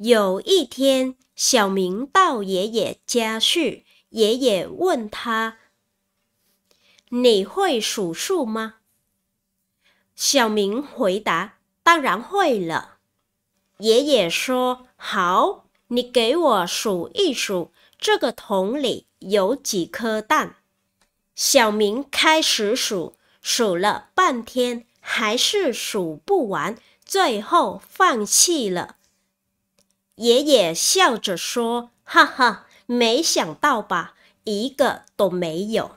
有一天，小明到爷爷家去。爷爷问他：“你会数数吗？”小明回答：“当然会了。”爷爷说：“好，你给我数一数，这个桶里有几颗蛋。”小明开始数，数了半天还是数不完，最后放弃了。爷爷笑着说：“哈哈，没想到吧，一个都没有。”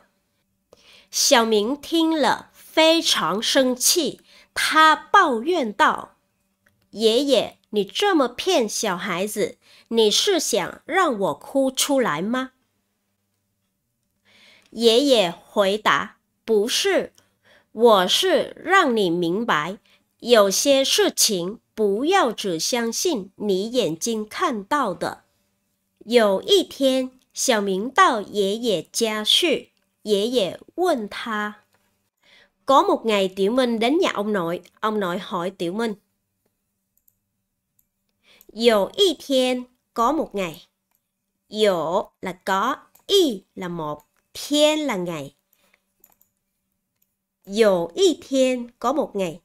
小明听了非常生气，他抱怨道：“爷爷，你这么骗小孩子，你是想让我哭出来吗？”爷爷回答：“不是，我是让你明白，有些事情。”不要只相信你眼睛看到的。有一天，小明到爷爷家去，爷爷问他。Có một ngày Tiểu Minh đến nhà ông nội, ông nội hỏi Tiểu Minh. Dỗ có một ngày. Dỗ là có, y là một, thiên là ngày. Dỗ có một ngày.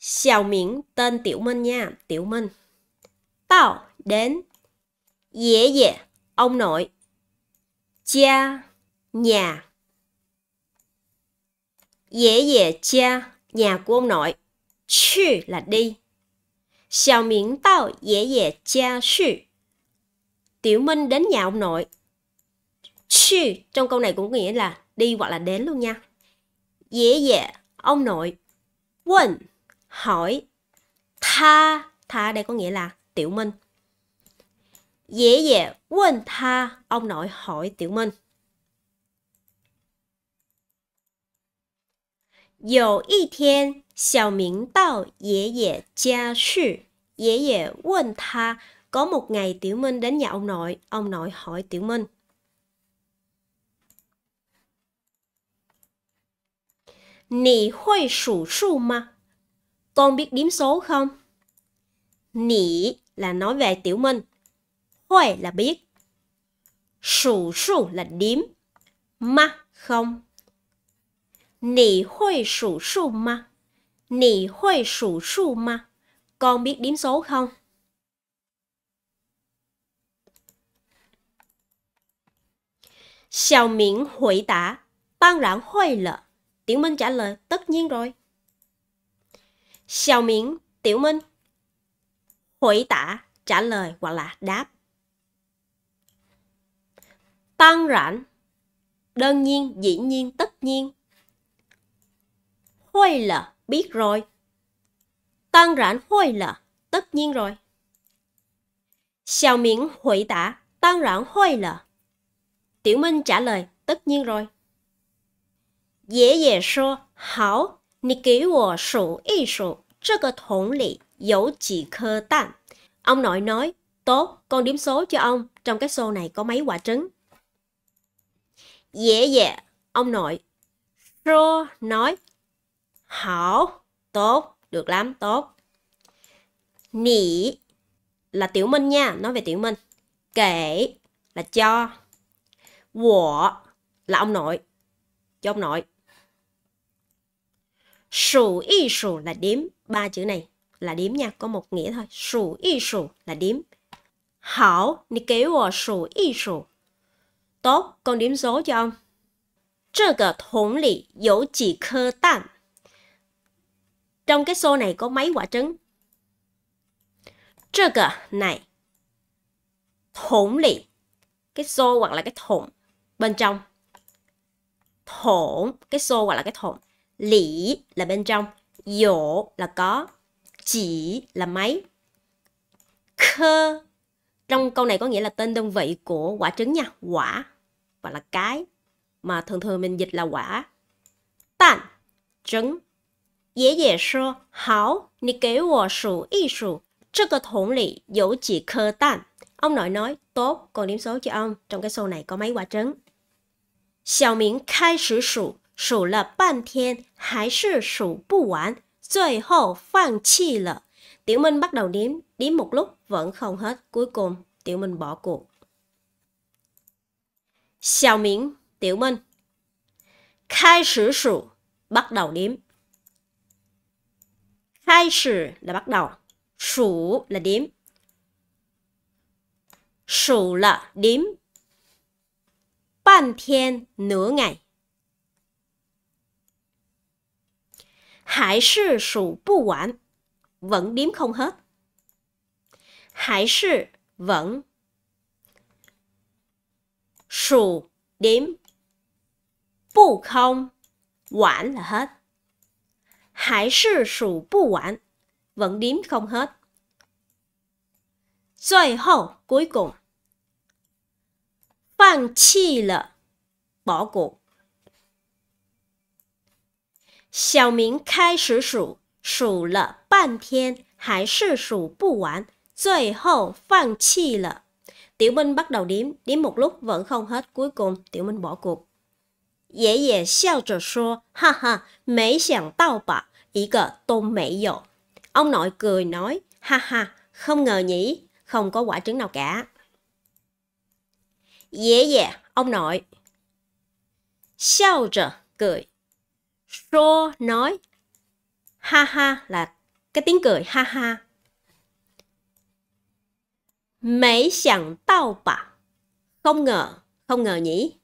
Xiao Miễn tên Tiểu Minh nha, Tiểu Minh. Tao đến. Dễ dễ, ông nội. Cha, nhà. Dễ dễ cha, nhà của ông nội. Chư là đi. Xiao Miễn tao dễ dễ cha sư. Tiểu Minh đến nhà ông nội. Chư trong câu này cũng nghĩa là đi hoặc là đến luôn nha. Dễ dễ, ông nội. Quên hỏi tha tha đây có nghĩa là tiểu minh dễ dễ quên tha ông nội hỏi tiểu minh Dầu y thiên, Xiao Minh Đạo dễ dễ gia sư. Dễ dễ quên tha. Có một ngày Tiểu Minh đến nhà ông nội. Ông nội hỏi Tiểu Minh. Nì hội sủ su mà? Con biết điểm số không? Nỉ là nói về Tiểu Minh. Huệ là biết. Sủ sủ là điểm, Ma không. Nỉ huệ sủ sủ ma. Nỉ huệ sủ sủ ma. Con biết điểm số không? Xiao Miễn hồi tả, ban rãng huệ lợ. Tiểu Minh trả lời, tất nhiên rồi. Xiao Miễn, Tiểu Minh. Hồi tả, trả lời hoặc là đáp. Tăng rảnh, đơn nhiên, dĩ nhiên, tất nhiên. Hôi lờ, biết rồi. Tăng rảnh hôi lờ, tất nhiên rồi. Xiao Miễn hồi tả, tăng rảnh hôi lờ. Tiểu Minh trả lời, tất nhiên rồi. Dễ dễ sô, hảo, 你给我数一数这个桶里有几颗蛋. nội nói, tốt, con điểm số cho ông, trong cái xô này có mấy quả trứng. Dễ dễ, ông nội. Rô nói, hảo, tốt, được lắm, tốt. Nỉ là tiểu minh nha, nói về tiểu minh. Kể là cho. Wọ là ông nội, cho ông nội. Sủ y sủ là đếm. Ba chữ này là đếm nha. Có một nghĩa thôi. Sủ y sủ là đếm. Hảo, ni kế wo sủ y sủ. Tốt, con đếm số cho ông. Trơ cờ thủng lì dấu chỉ khơ tàn. Trong cái xô này có mấy quả trứng? Trơ cờ này. Thủng lì. Cái xô hoặc là cái thủng bên trong thổn cái xô hoặc là cái thổn Lĩ là bên trong, dỗ là có, chỉ là máy. Khơ trong câu này có nghĩa là tên đơn vị của quả trứng nha, quả và là cái mà thường thường mình dịch là quả. Tàn trứng. Dễ dễ sơ, hảo, nì kế wo sủ y sủ. Trước cơ thủng lị, dẫu chỉ khơ tàn. Ông nội nói, tốt, còn điểm số cho ông, trong cái xô này có mấy quả trứng. Xiao Miễn khai sử sủ, 数了半天还是数不完，最后放弃了. Tiểu Minh bắt đầu đếm, đếm một lúc vẫn không hết, cuối cùng Tiểu Minh bỏ cuộc. Xiao Minh, Tiểu Minh. Khai sử sụ, bắt đầu đếm. Khai sử là bắt đầu, sụ là đếm. Sụ là đếm. Ban thiên nửa ngày. Hải sư sụ bù quản. Vẫn điếm không hết. Hải sư vẫn. Sụ điếm. Bù không. Quản là hết. Hải sư sụ bù quản. Vẫn điếm không hết. Rồi hậu cuối cùng. Bằng chi lợ. Bỏ cuộc. 小明开始数，数了半天还是数不完，最后放弃了。Tiểu Minh bắt đầu đếm, đếm một lúc vẫn không hết, cuối cùng Tiểu Minh bỏ cuộc. Dễ cờ tôn mẹ dộ. Ông nội cười nói, ha ngờ nhỉ, không có quả trứng nào cả. Dễ dễ, ông nội. Xeo trò, cười. Show nói. Ha ha là cái tiếng cười ha ha. Mấy chẳng tao bà. Không ngờ, không ngờ nhỉ.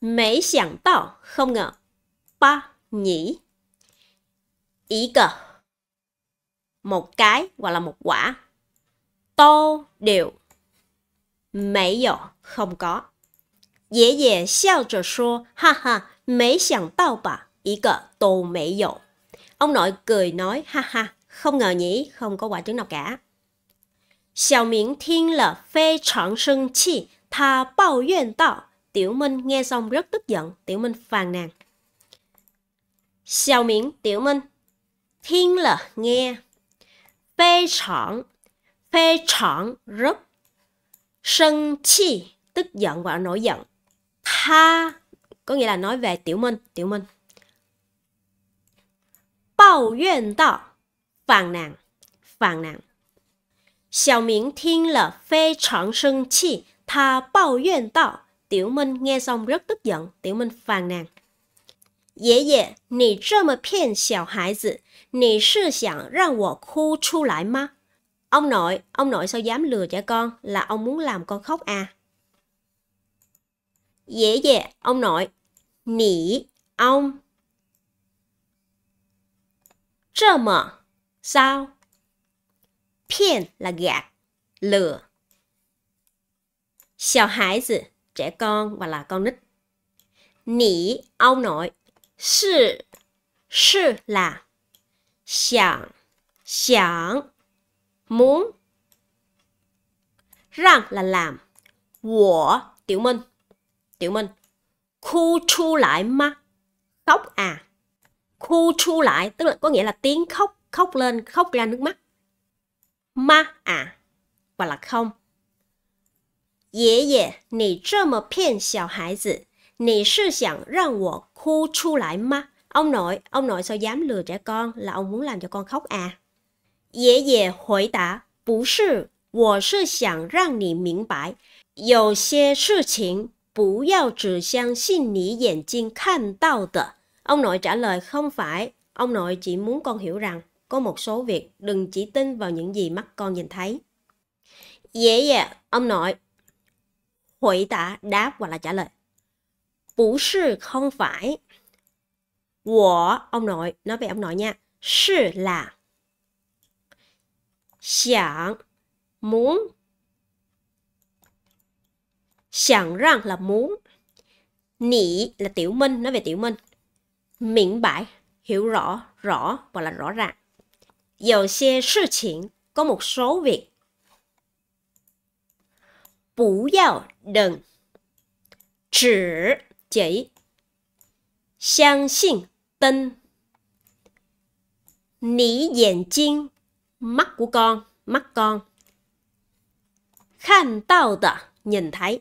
Mấy chẳng tao, không ngờ. Ba nhỉ. Ý cờ. Một cái hoặc là một quả. To đều. Mấy dọ không có. Dễ dàng sao trò xô, ha ha, mấy chẳng bao bà, ý cờ tô mẹ dậu. Ông nội cười nói ha ha, không ngờ nhỉ, không có quả trứng nào cả. Xiao Miễn thiên là phê trọng sân chi, thà bao duyên tạo. Tiểu Minh nghe xong rất tức giận, Tiểu Minh phàn nàn. Xiao Miễn, Tiểu Minh, thiên là nghe, phê trọng, phê trọng rất, sân chi, tức giận và nổi giận. Tha có nghĩa là nói về Tiểu Minh, Tiểu Minh. Bao yuan đạo, phàn nàn, phàn nàn. Xiao Miễn thiên là phê trọng sân chi, tha bao yuan đạo. Tiểu Minh nghe xong rất tức giận, Tiểu Minh phàn nàn. Dễ dễ, nì trơ mà phiền xào hải dự, nì sư sẵn rằng wo khu chu lại ma. Ông nội, ông nội sao dám lừa trẻ con là ông muốn làm con khóc à? Dễ dễ, ông nội, 你 ông 这么 sao 骗 là gạt trẻ con và là con nít Nỉ ông nội Sư Sư là Muốn Rằng là làm, 我, Tiểu Minh Tiểu Minh khu chu lại ma khóc à khu chu lại tức là có nghĩa là tiếng khóc khóc lên khóc ra nước mắt ma à và là không chu ông nội, ông nội sao dám lừa trẻ con là ông muốn làm cho con khóc à? Dễ dễ hồi đáp, 不是，我是想让你明白，有些事情不要只相信你眼睛看到的. Ông nội trả lời không phải, ông nội chỉ muốn con hiểu rằng có một số việc đừng chỉ tin vào những gì mắt con nhìn thấy. Dễ dạ, ông nội. hội tả đáp hoặc là trả lời. Bú sư không phải. Của ông nội, nói về ông nội nha. Sư là. Sẵn, muốn Sẵn rằng là muốn. Nị là tiểu minh, nói về tiểu minh. Miễn bại, hiểu rõ, rõ và là rõ ràng. Dầu xe sự chuyện, có một số việc. Bú giao, đừng. Chỉ, chỉ. Xiang xin, tin. Nỉ dèn chinh, mắt của con, mắt con. Khăn tao tạ, nhìn thấy.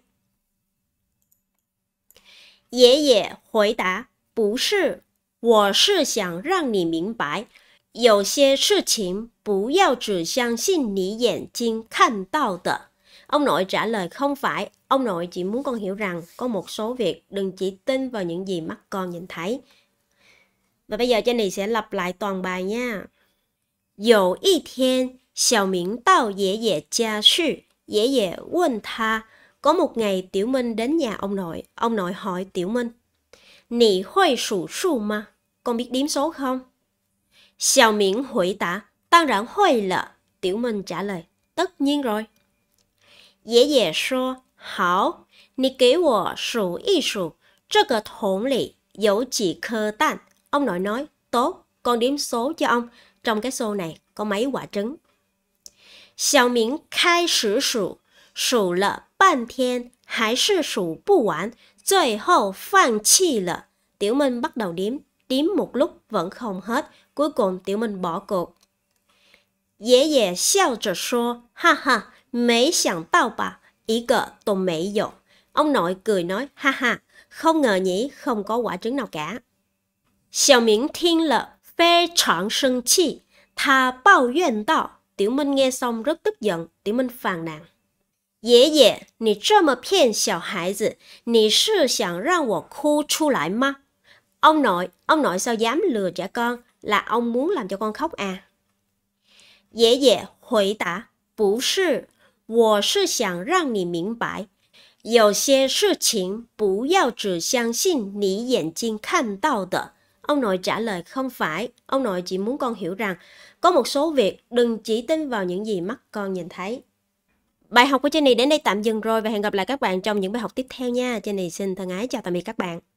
爷爷回答：“不是，我是想让你明白，有些事情不要只相信你眼睛看到的。”，ông nội trả lời không phải ông nội chỉ muốn con hiểu rằng có một số việc đừng chỉ tin vào những gì mắt con nhìn thấy. và bây giờ j e n n y sẽ lặp lại toàn bài nha. 有一天，小明到爷爷家去，爷爷问他。Có một ngày Tiểu Minh đến nhà ông nội, ông nội hỏi Tiểu Minh. Nị hội sủ sù mà, con biết điểm số không? Xiao miễn hủy tả, tăng rãn hội lợ, Tiểu Minh trả lời. Tất nhiên rồi. Dễ dễ so, hảo, nị kế wo sủ y sủ, trơ cờ thổn lị, dẫu chỉ khơ tàn. Ông nội nói, tốt, con điểm số cho ông, trong cái xô này có mấy quả trứng. Xiao miễn khai sử sủ, sủ lợ 半天还是数不完，最后放弃了. Tiểu Minh bắt đầu điếm, điếm một lúc vẫn không hết, cuối cùng Tiểu Minh bỏ cuộc. Dễ Ông nội cười nói, ha không ngờ nhỉ, không có quả trứng nào cả. Xiao Miễn thiên Tiểu Minh nghe xong rất tức giận, Tiểu Minh phàn nàn. 爷爷，你这么骗小孩子，你是想让我哭出来吗？Ông nội, ông nội sao dám lừa trẻ con? Là ông muốn làm cho con khóc à? Dễ dễ, hồi tả, bú sư, wo sư sẵn răng nì miễn bãi. Dầu xe sư chính, bú yào trừ xiang xin nì dẹn chinh khăn tao tờ. Ông nội trả lời không phải, ông nội chỉ muốn con hiểu rằng có một số việc đừng chỉ tin vào những gì mắt con nhìn thấy. Bài học của Jenny đến đây tạm dừng rồi và hẹn gặp lại các bạn trong những bài học tiếp theo nha. Jenny xin thân ái chào tạm biệt các bạn.